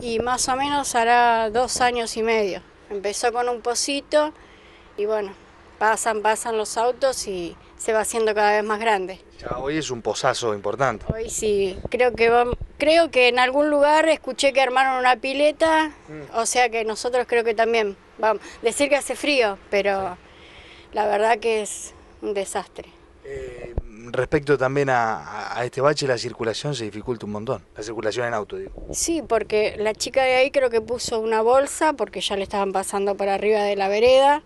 y más o menos hará dos años y medio. Empezó con un pocito y bueno, pasan, pasan los autos y se va haciendo cada vez más grande. Ya, hoy es un pozazo importante. Hoy sí, creo que creo que en algún lugar escuché que armaron una pileta, mm. o sea que nosotros creo que también vamos, decir que hace frío, pero la verdad que es un desastre. Eh, respecto también a, este bache, la circulación se dificulta un montón, la circulación en auto, digo. Sí, porque la chica de ahí creo que puso una bolsa porque ya le estaban pasando para arriba de la vereda,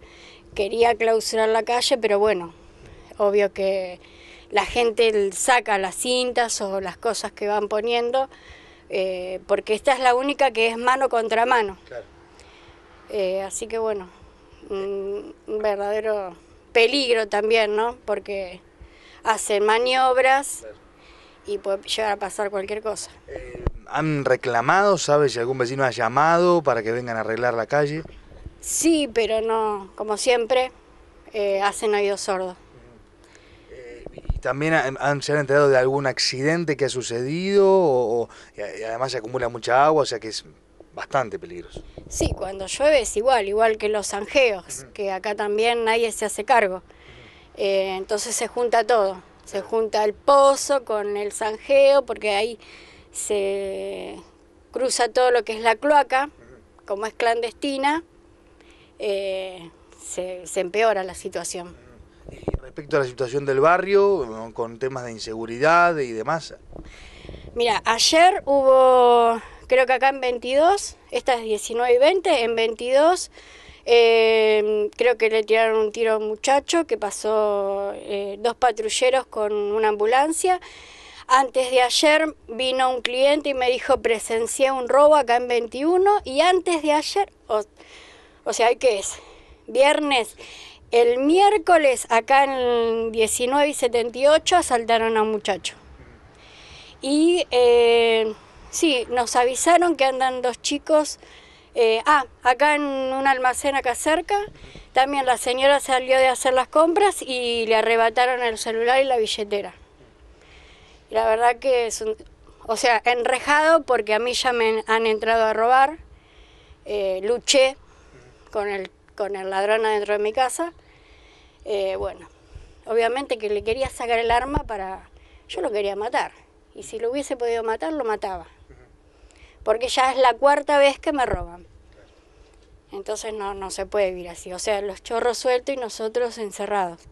quería clausurar la calle, pero bueno, obvio que la gente saca las cintas o las cosas que van poniendo, eh, porque esta es la única que es mano contra mano. Claro. Eh, así que bueno, un verdadero peligro también, ¿no? Porque Hacen maniobras y puede llegar a pasar cualquier cosa. Eh, ¿Han reclamado, sabes, si algún vecino ha llamado para que vengan a arreglar la calle? Sí, pero no, como siempre, eh, hacen oído sordo. Eh, también han, se han enterado de algún accidente que ha sucedido? O, y además se acumula mucha agua, o sea que es bastante peligroso. Sí, cuando llueve es igual, igual que los angeos, que acá también nadie se hace cargo. Eh, entonces se junta todo, se junta el pozo con el zanjeo, porque ahí se cruza todo lo que es la cloaca, como es clandestina, eh, se, empeora la situación. respecto a la situación del barrio, con temas de inseguridad y demás. Mira, ayer hubo creo que acá en 22, esta es 19 y 20, en 22 em, creo que le tiraron un tiro a un muchacho que pasó eh, dos patrulleros con una ambulancia. Antes de ayer vino un cliente y me dijo presencié un robo acá en 21 y antes de ayer, o, sea, ¿qué es? Viernes. El miércoles acá en 19 y 78 asaltaron a un muchacho. Y eh, Sí, nos avisaron que andan dos chicos. Eh, ah, acá en un almacén acá cerca, también la señora salió de hacer las compras y le arrebataron el celular y la billetera. la verdad que es un, o sea, enrejado porque a mí ya me han entrado a robar. Eh, luché con el, con el ladrón adentro de mi casa. Eh, bueno, obviamente que le quería sacar el arma para... Yo lo quería matar. Y si lo hubiese podido matar, lo mataba. Porque ya es la cuarta vez que me roban. Entonces no, no se puede vivir así. O sea, los chorros sueltos y nosotros encerrados.